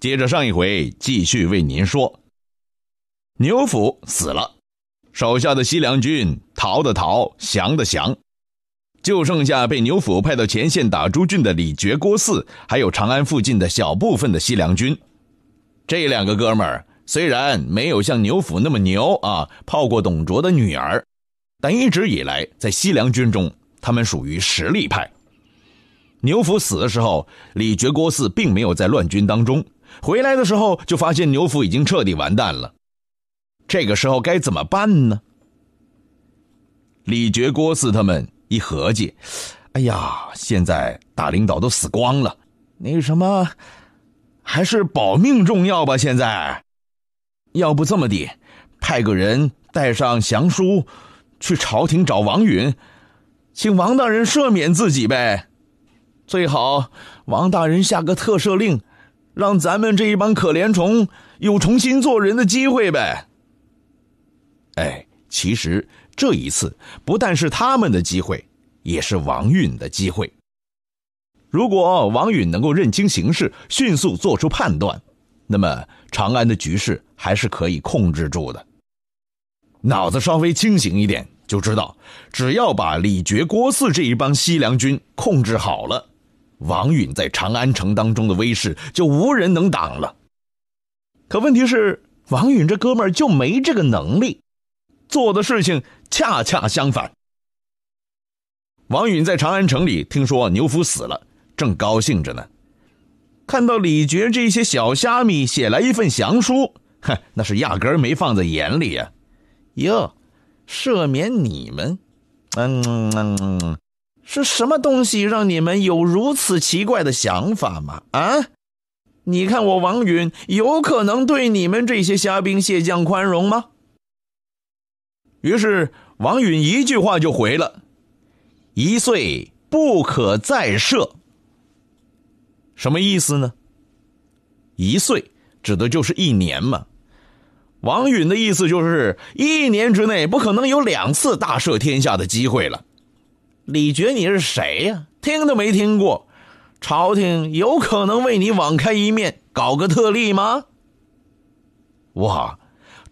接着上一回，继续为您说，牛辅死了，手下的西凉军逃的逃，降的降，就剩下被牛辅派到前线打朱俊的李傕、郭汜，还有长安附近的小部分的西凉军。这两个哥们儿虽然没有像牛辅那么牛啊，泡过董卓的女儿，但一直以来在西凉军中，他们属于实力派。牛辅死的时候，李傕、郭汜并没有在乱军当中。回来的时候，就发现牛府已经彻底完蛋了。这个时候该怎么办呢？李觉、郭汜他们一合计：“哎呀，现在大领导都死光了，那什么，还是保命重要吧。现在，要不这么的，派个人带上降书，去朝廷找王允，请王大人赦免自己呗。最好王大人下个特赦令。”让咱们这一帮可怜虫有重新做人的机会呗。哎，其实这一次不但是他们的机会，也是王允的机会。如果王允能够认清形势，迅速做出判断，那么长安的局势还是可以控制住的。脑子稍微清醒一点，就知道，只要把李傕、郭汜这一帮西凉军控制好了。王允在长安城当中的威势就无人能挡了，可问题是，王允这哥们儿就没这个能力，做的事情恰恰相反。王允在长安城里听说牛福死了，正高兴着呢，看到李傕这些小虾米写来一份降书，哼，那是压根儿没放在眼里呀。哟，赦免你们，嗯嗯。是什么东西让你们有如此奇怪的想法吗？啊，你看我王允有可能对你们这些虾兵蟹将宽容吗？于是王允一句话就回了：“一岁不可再赦。”什么意思呢？一岁指的就是一年嘛。王允的意思就是一年之内不可能有两次大赦天下的机会了。李珏，你是谁呀？听都没听过，朝廷有可能为你网开一面，搞个特例吗？哇，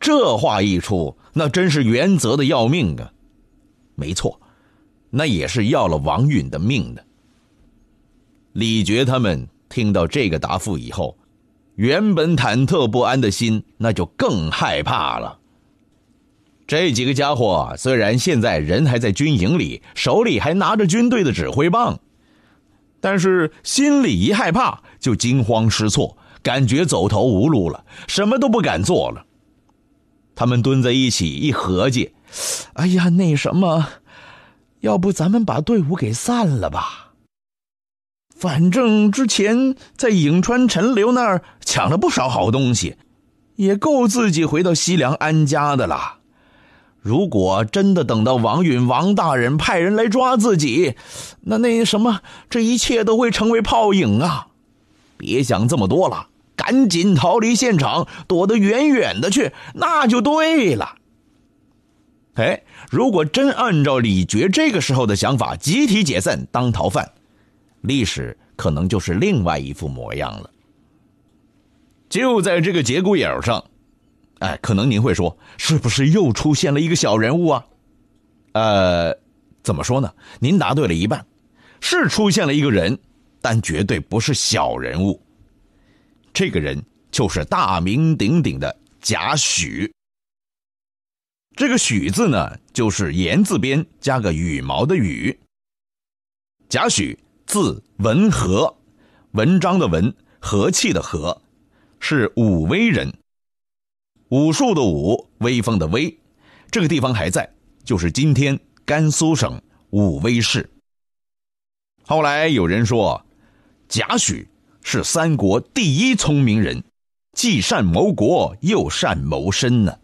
这话一出，那真是原则的要命啊！没错，那也是要了王允的命的。李珏他们听到这个答复以后，原本忐忑不安的心，那就更害怕了。这几个家伙虽然现在人还在军营里，手里还拿着军队的指挥棒，但是心里一害怕就惊慌失措，感觉走投无路了，什么都不敢做了。他们蹲在一起一合计：“哎呀，那什么，要不咱们把队伍给散了吧？反正之前在颍川陈留那儿抢了不少好东西，也够自己回到西凉安家的了。”如果真的等到王允、王大人派人来抓自己，那那什么，这一切都会成为泡影啊！别想这么多了，赶紧逃离现场，躲得远远的去，那就对了。哎，如果真按照李觉这个时候的想法，集体解散当逃犯，历史可能就是另外一副模样了。就在这个节骨眼上。哎，可能您会说，是不是又出现了一个小人物啊？呃，怎么说呢？您答对了一半，是出现了一个人，但绝对不是小人物。这个人就是大名鼎鼎的贾诩。这个“诩”字呢，就是“言”字边加个羽毛的“羽”。贾诩字文和，文章的“文”，和气的“和”，是武威人。武术的武，威风的威，这个地方还在，就是今天甘肃省武威市。后来有人说，贾诩是三国第一聪明人，既善谋国又善谋身呢。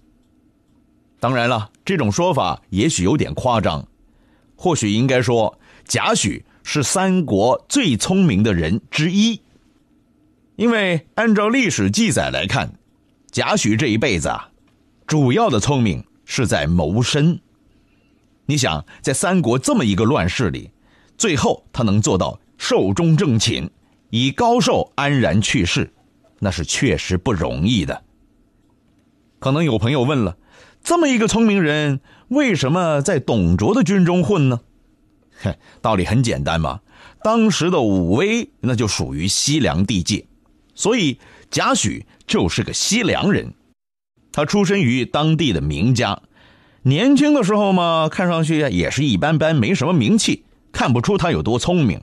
当然了，这种说法也许有点夸张，或许应该说贾诩是三国最聪明的人之一，因为按照历史记载来看。贾诩这一辈子啊，主要的聪明是在谋生。你想，在三国这么一个乱世里，最后他能做到寿终正寝，以高寿安然去世，那是确实不容易的。可能有朋友问了，这么一个聪明人，为什么在董卓的军中混呢？哼，道理很简单嘛，当时的武威那就属于西凉地界，所以贾诩。就是个西凉人，他出身于当地的名家。年轻的时候嘛，看上去也是一般般，没什么名气，看不出他有多聪明。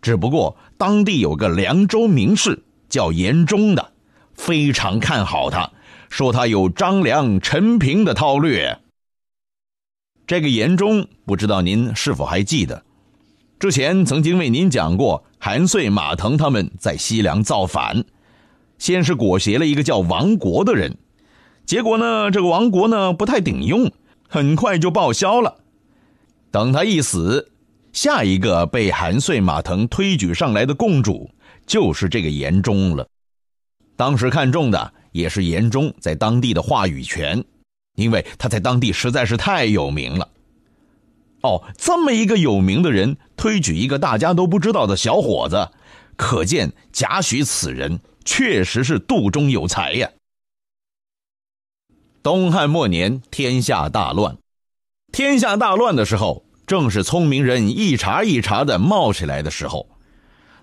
只不过当地有个凉州名士叫严忠的，非常看好他，说他有张良、陈平的韬略。这个严忠不知道您是否还记得？之前曾经为您讲过韩遂、马腾他们在西凉造反。先是裹挟了一个叫王国的人，结果呢，这个王国呢不太顶用，很快就报销了。等他一死，下一个被韩遂、马腾推举上来的共主就是这个严忠了。当时看中的也是严忠在当地的话语权，因为他在当地实在是太有名了。哦，这么一个有名的人推举一个大家都不知道的小伙子，可见贾诩此人。确实是肚中有才呀。东汉末年，天下大乱，天下大乱的时候，正是聪明人一茬一茬的冒起来的时候。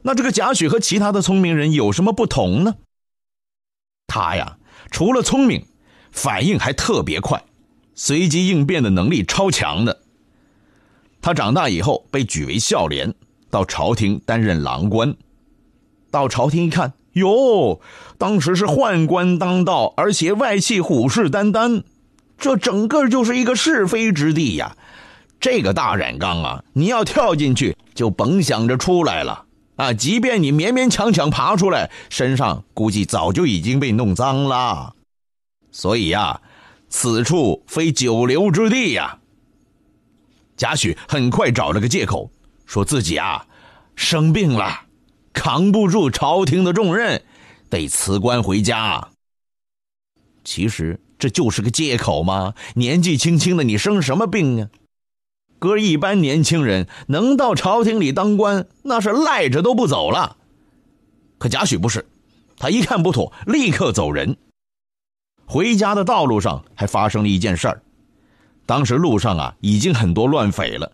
那这个贾诩和其他的聪明人有什么不同呢？他呀，除了聪明，反应还特别快，随机应变的能力超强的。他长大以后被举为孝廉，到朝廷担任郎官，到朝廷一看。哟，当时是宦官当道，而且外戚虎视眈眈，这整个就是一个是非之地呀。这个大染缸啊，你要跳进去就甭想着出来了啊！即便你勉勉强强爬出来，身上估计早就已经被弄脏了。所以呀，此处非久留之地呀。贾诩很快找了个借口，说自己啊生病了。扛不住朝廷的重任，得辞官回家。其实这就是个借口嘛。年纪轻轻的你生什么病啊？搁一般年轻人能到朝廷里当官，那是赖着都不走了。可贾诩不是，他一看不妥，立刻走人。回家的道路上还发生了一件事儿。当时路上啊已经很多乱匪了，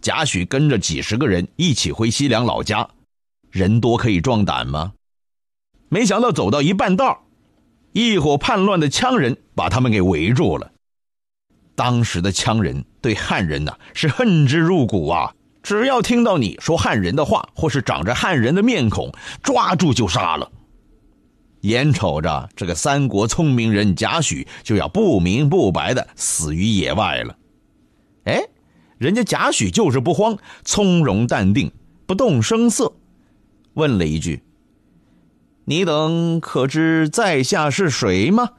贾诩跟着几十个人一起回西凉老家。人多可以壮胆吗？没想到走到一半道，一伙叛乱的羌人把他们给围住了。当时的羌人对汉人呐是恨之入骨啊，只要听到你说汉人的话，或是长着汉人的面孔，抓住就杀了。眼瞅着这个三国聪明人贾诩就要不明不白的死于野外了，哎，人家贾诩就是不慌，从容淡定，不动声色。问了一句：“你等可知在下是谁吗？”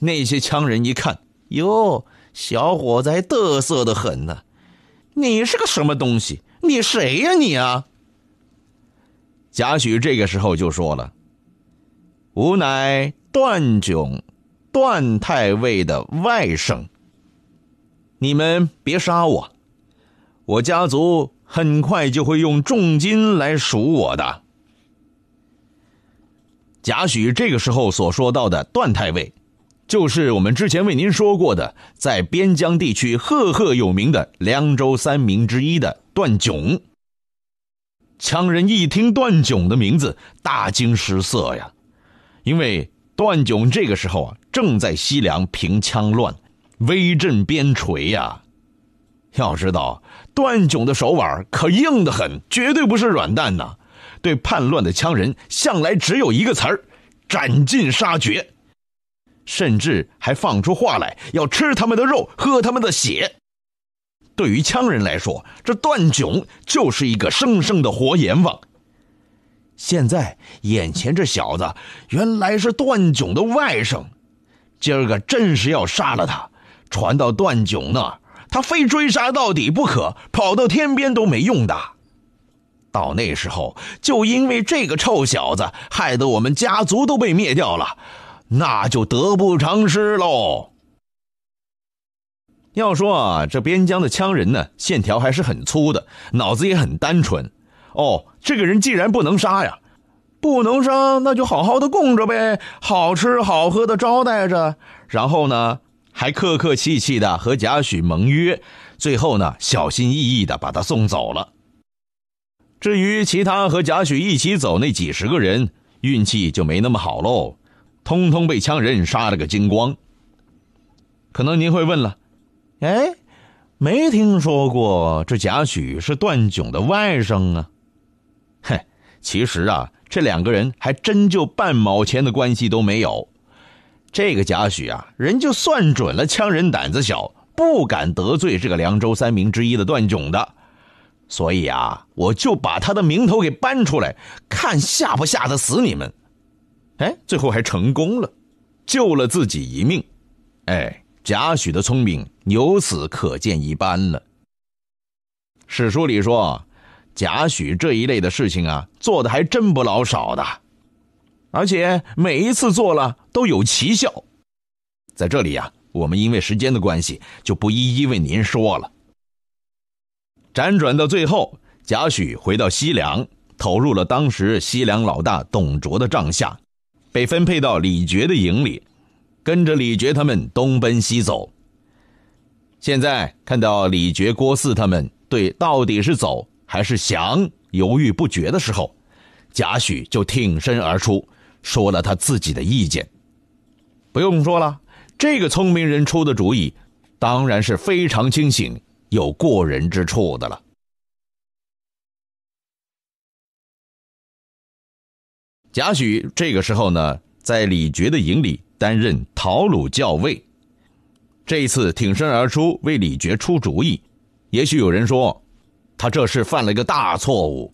那些羌人一看，哟，小伙子还得瑟的很呢，你是个什么东西？你谁呀你啊？贾诩这个时候就说了：“吾乃段炯，段太尉的外甥。你们别杀我，我家族。”很快就会用重金来赎我的。贾诩这个时候所说到的段太尉，就是我们之前为您说过的，在边疆地区赫赫有名的凉州三明之一的段炯。羌人一听段炯的名字，大惊失色呀，因为段炯这个时候啊，正在西凉平羌乱，威震边陲呀。要知道。段炯的手腕可硬得很，绝对不是软蛋呐。对叛乱的羌人，向来只有一个词儿：斩尽杀绝。甚至还放出话来，要吃他们的肉，喝他们的血。对于羌人来说，这段炯就是一个生生的活阎王。现在眼前这小子，原来是段炯的外甥，今儿个真是要杀了他，传到段炯那儿。他非追杀到底不可，跑到天边都没用的。到那时候，就因为这个臭小子，害得我们家族都被灭掉了，那就得不偿失喽。要说啊，这边疆的羌人呢，线条还是很粗的，脑子也很单纯。哦，这个人既然不能杀呀，不能杀，那就好好的供着呗，好吃好喝的招待着，然后呢？还客客气气的和贾诩盟约，最后呢，小心翼翼的把他送走了。至于其他和贾诩一起走那几十个人，运气就没那么好喽，通通被羌人杀了个精光。可能您会问了，哎，没听说过这贾诩是段炯的外甥啊？嘿，其实啊，这两个人还真就半毛钱的关系都没有。这个贾诩啊，人就算准了羌人胆子小，不敢得罪这个凉州三明之一的段颎的，所以啊，我就把他的名头给搬出来，看吓不吓得死你们。哎，最后还成功了，救了自己一命。哎，贾诩的聪明由此可见一斑了。史书里说，贾诩这一类的事情啊，做的还真不老少的。而且每一次做了都有奇效，在这里呀，我们因为时间的关系就不一一为您说了。辗转到最后，贾诩回到西凉，投入了当时西凉老大董卓的帐下，被分配到李傕的营里，跟着李傕他们东奔西走。现在看到李傕、郭汜他们对到底是走还是降犹豫不决的时候，贾诩就挺身而出。说了他自己的意见，不用说了，这个聪明人出的主意，当然是非常清醒、有过人之处的了。贾诩这个时候呢，在李傕的营里担任讨鲁校尉，这一次挺身而出为李傕出主意，也许有人说，他这是犯了一个大错误，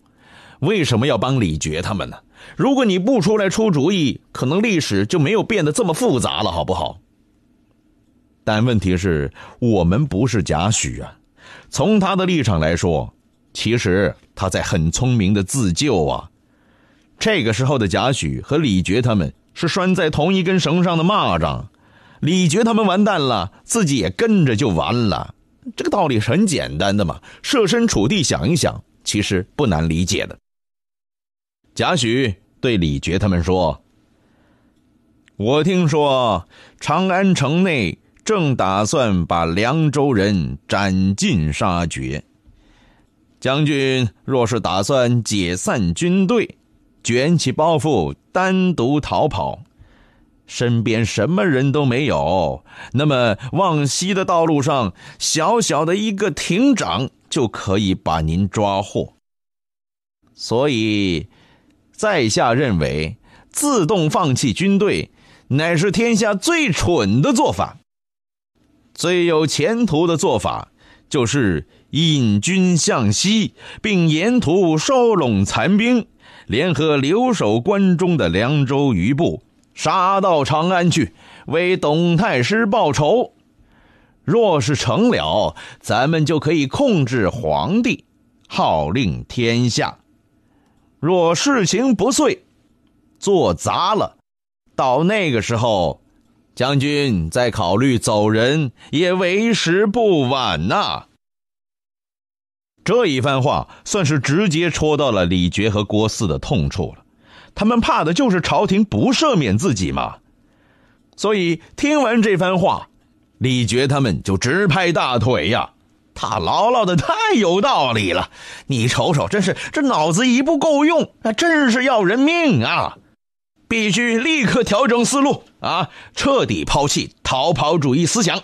为什么要帮李傕他们呢？如果你不出来出主意，可能历史就没有变得这么复杂了，好不好？但问题是，我们不是贾诩啊。从他的立场来说，其实他在很聪明的自救啊。这个时候的贾诩和李傕他们，是拴在同一根绳上的蚂蚱。李傕他们完蛋了，自己也跟着就完了。这个道理很简单的嘛，设身处地想一想，其实不难理解的。贾诩对李傕他们说：“我听说长安城内正打算把凉州人斩尽杀绝。将军若是打算解散军队，卷起包袱单独逃跑，身边什么人都没有，那么往西的道路上，小小的一个亭长就可以把您抓获。所以。”在下认为，自动放弃军队，乃是天下最蠢的做法。最有前途的做法，就是引军向西，并沿途收拢残兵，联合留守关中的凉州余部，杀到长安去，为董太师报仇。若是成了，咱们就可以控制皇帝，号令天下。若事情不遂，做砸了，到那个时候，将军再考虑走人也为时不晚呐。这一番话算是直接戳到了李傕和郭汜的痛处了，他们怕的就是朝廷不赦免自己嘛，所以听完这番话，李傕他们就直拍大腿呀。他唠唠的太有道理了，你瞅瞅，真是这脑子一不够用，那真是要人命啊！必须立刻调整思路啊，彻底抛弃逃跑主义思想，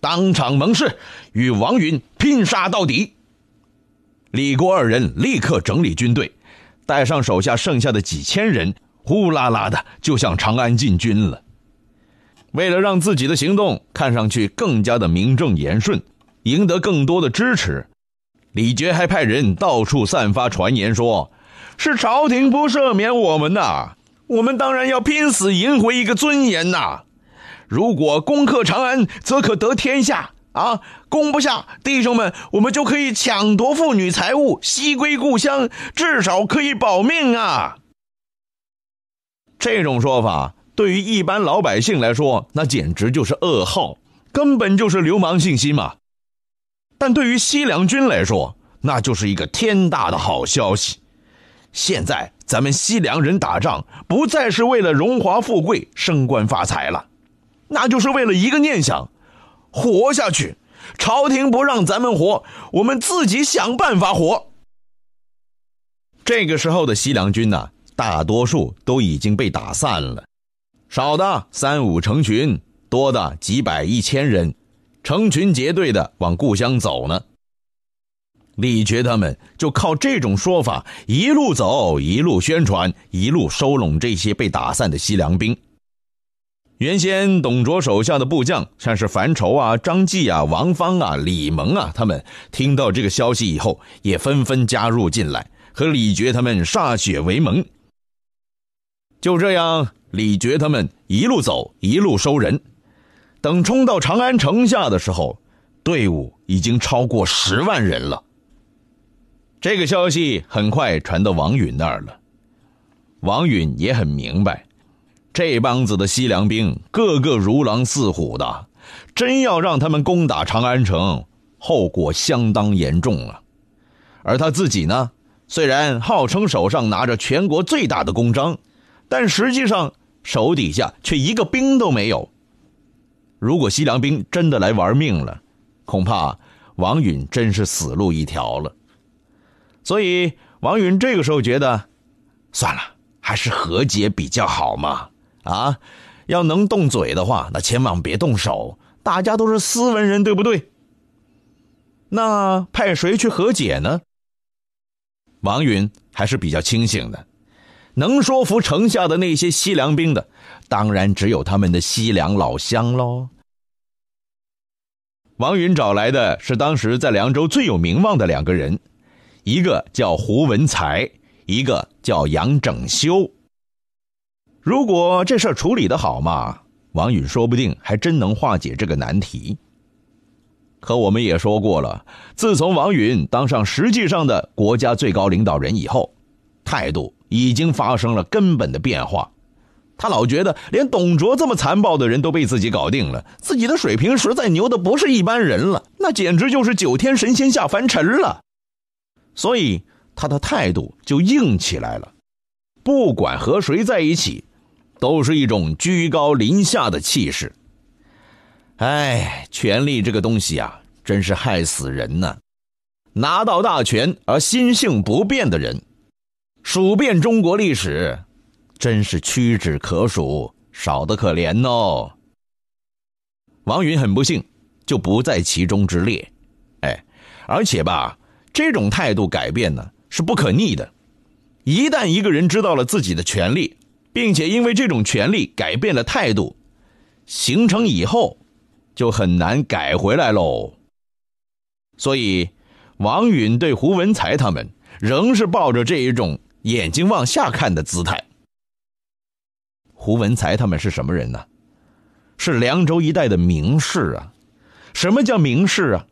当场盟誓，与王允拼杀到底。李郭二人立刻整理军队，带上手下剩下的几千人，呼啦啦的就向长安进军了。为了让自己的行动看上去更加的名正言顺。赢得更多的支持，李觉还派人到处散发传言，说是朝廷不赦免我们呐，我们当然要拼死赢回一个尊严呐。如果攻克长安，则可得天下啊；攻不下，弟兄们，我们就可以抢夺妇女财物，西归故乡，至少可以保命啊。这种说法对于一般老百姓来说，那简直就是噩耗，根本就是流氓信息嘛。但对于西凉军来说，那就是一个天大的好消息。现在咱们西凉人打仗不再是为了荣华富贵、升官发财了，那就是为了一个念想：活下去。朝廷不让咱们活，我们自己想办法活。这个时候的西凉军呢，大多数都已经被打散了，少的三五成群，多的几百、一千人。成群结队的往故乡走呢。李傕他们就靠这种说法，一路走，一路宣传，一路收拢这些被打散的西凉兵。原先董卓手下的部将，像是樊稠啊、张继啊、王方啊、李蒙啊，他们听到这个消息以后，也纷纷加入进来，和李傕他们歃血为盟。就这样，李傕他们一路走，一路收人。等冲到长安城下的时候，队伍已经超过十万人了。这个消息很快传到王允那儿了。王允也很明白，这帮子的西凉兵个个如狼似虎的，真要让他们攻打长安城，后果相当严重了。而他自己呢，虽然号称手上拿着全国最大的公章，但实际上手底下却一个兵都没有。如果西凉兵真的来玩命了，恐怕王允真是死路一条了。所以王允这个时候觉得，算了，还是和解比较好嘛。啊，要能动嘴的话，那千万别动手。大家都是斯文人，对不对？那派谁去和解呢？王允还是比较清醒的，能说服城下的那些西凉兵的，当然只有他们的西凉老乡喽。王允找来的是当时在凉州最有名望的两个人，一个叫胡文才，一个叫杨整修。如果这事儿处理的好嘛，王允说不定还真能化解这个难题。可我们也说过了，自从王允当上实际上的国家最高领导人以后，态度已经发生了根本的变化。他老觉得，连董卓这么残暴的人都被自己搞定了，自己的水平实在牛的不是一般人了，那简直就是九天神仙下凡尘了。所以他的态度就硬起来了，不管和谁在一起，都是一种居高临下的气势。哎，权力这个东西啊，真是害死人呐！拿到大权而心性不变的人，数遍中国历史。真是屈指可数，少得可怜哦。王允很不幸，就不在其中之列。哎，而且吧，这种态度改变呢是不可逆的。一旦一个人知道了自己的权利，并且因为这种权利改变了态度，形成以后，就很难改回来喽。所以，王允对胡文才他们仍是抱着这一种眼睛往下看的姿态。胡文才他们是什么人呢？是凉州一带的名士啊！什么叫名士啊？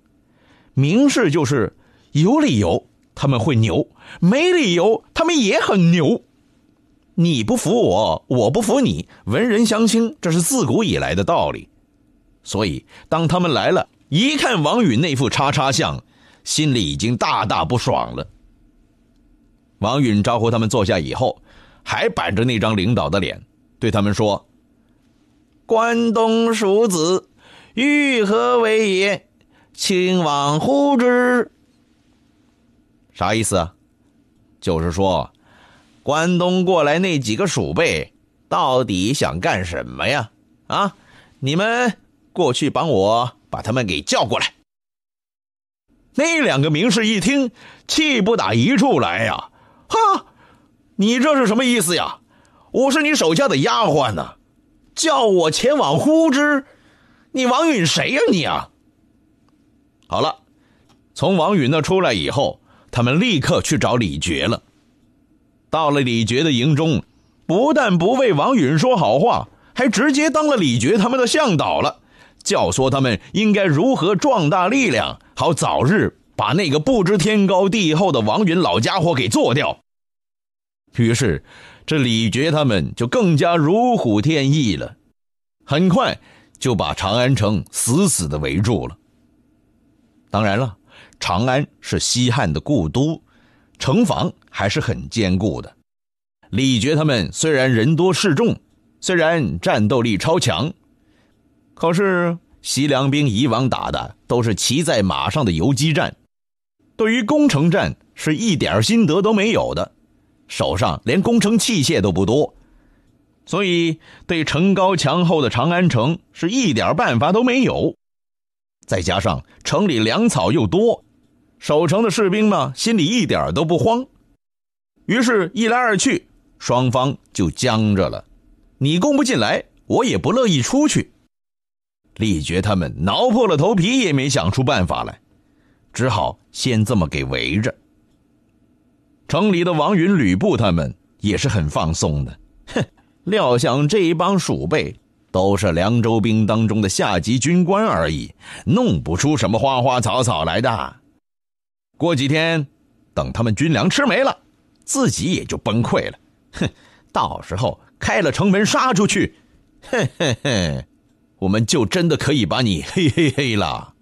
名士就是有理由他们会牛，没理由他们也很牛。你不服我，我不服你，文人相轻，这是自古以来的道理。所以当他们来了一看王允那副叉叉相，心里已经大大不爽了。王允招呼他们坐下以后，还板着那张领导的脸。对他们说：“关东鼠子欲何为也？亲往呼之。”啥意思啊？就是说，关东过来那几个鼠辈到底想干什么呀？啊，你们过去帮我把他们给叫过来。那两个名士一听，气不打一处来呀！哈，你这是什么意思呀？我是你手下的丫鬟呢，叫我前往呼之，你王允谁呀你啊？好了，从王允那出来以后，他们立刻去找李珏了。到了李珏的营中，不但不为王允说好话，还直接当了李珏他们的向导了，教唆他们应该如何壮大力量，好早日把那个不知天高地厚的王允老家伙给做掉。于是。这李觉他们就更加如虎添翼了，很快就把长安城死死的围住了。当然了，长安是西汉的故都，城防还是很坚固的。李觉他们虽然人多势众，虽然战斗力超强，可是西凉兵以往打的都是骑在马上的游击战，对于攻城战是一点心得都没有的。手上连攻城器械都不多，所以对城高墙厚的长安城是一点办法都没有。再加上城里粮草又多，守城的士兵呢心里一点都不慌。于是，一来二去，双方就僵着了。你攻不进来，我也不乐意出去。李珏他们挠破了头皮也没想出办法来，只好先这么给围着。城里的王允、吕布他们也是很放松的。哼，料想这一帮鼠辈都是凉州兵当中的下级军官而已，弄不出什么花花草草来的。过几天，等他们军粮吃没了，自己也就崩溃了。哼，到时候开了城门杀出去，嘿嘿嘿，我们就真的可以把你嘿嘿嘿了。